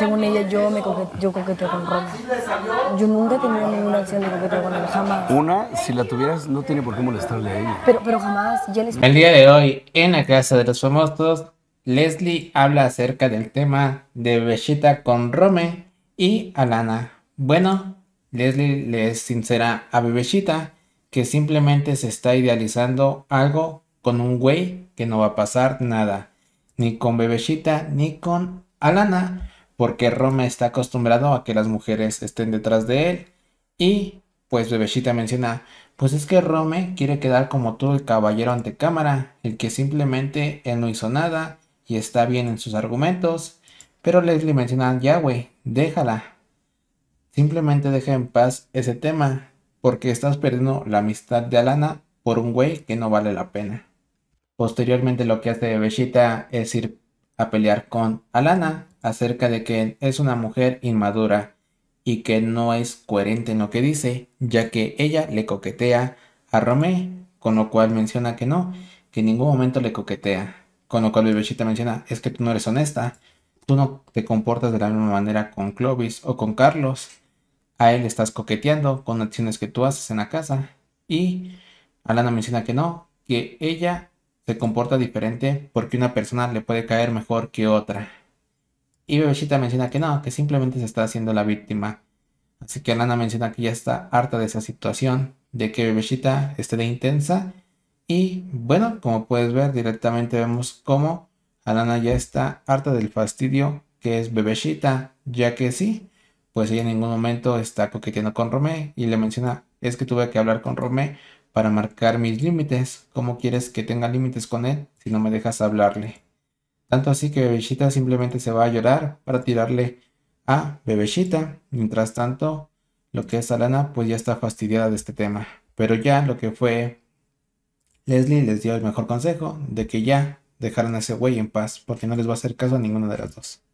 Según ella, yo, me coqueteo, yo coqueteo con Rome. Yo nunca he tenido ninguna acción de coqueteo con él, jamás. Una, si la tuvieras, no tiene por qué molestarle a ella. Pero, pero jamás. Ya les... El día de hoy, en la casa de los famosos, Leslie habla acerca del tema de Bebeshita con Rome y Alana. Bueno, Leslie le es sincera a Bebeshita, que simplemente se está idealizando algo con un güey que no va a pasar nada, ni con Bebeshita, ni con Alana, porque Rome está acostumbrado a que las mujeres estén detrás de él y pues Bebeshita menciona, pues es que Rome quiere quedar como todo el caballero ante cámara, el que simplemente él no hizo nada y está bien en sus argumentos, pero Leslie menciona, ya güey, déjala, simplemente deja en paz ese tema, porque estás perdiendo la amistad de Alana por un güey que no vale la pena. Posteriormente lo que hace Bebeshita es ir a pelear con Alana acerca de que es una mujer inmadura y que no es coherente en lo que dice, ya que ella le coquetea a Romé, con lo cual menciona que no, que en ningún momento le coquetea. Con lo cual Bebechita menciona, es que tú no eres honesta, tú no te comportas de la misma manera con Clovis o con Carlos, a él estás coqueteando con acciones que tú haces en la casa. Y Alana menciona que no, que ella se comporta diferente porque una persona le puede caer mejor que otra. Y Bebeshita menciona que no, que simplemente se está haciendo la víctima. Así que Alana menciona que ya está harta de esa situación, de que Bebeshita esté de intensa. Y bueno, como puedes ver, directamente vemos cómo Alana ya está harta del fastidio que es Bebeshita, ya que sí, pues ella en ningún momento está coqueteando con Romé y le menciona, es que tuve que hablar con Romé para marcar mis límites. ¿Cómo quieres que tenga límites con él si no me dejas hablarle? Tanto así que Bebeshita simplemente se va a llorar para tirarle a Bebeshita, Mientras tanto, lo que es Alana pues ya está fastidiada de este tema. Pero ya lo que fue Leslie les dio el mejor consejo de que ya dejaran a ese güey en paz porque no les va a hacer caso a ninguna de las dos.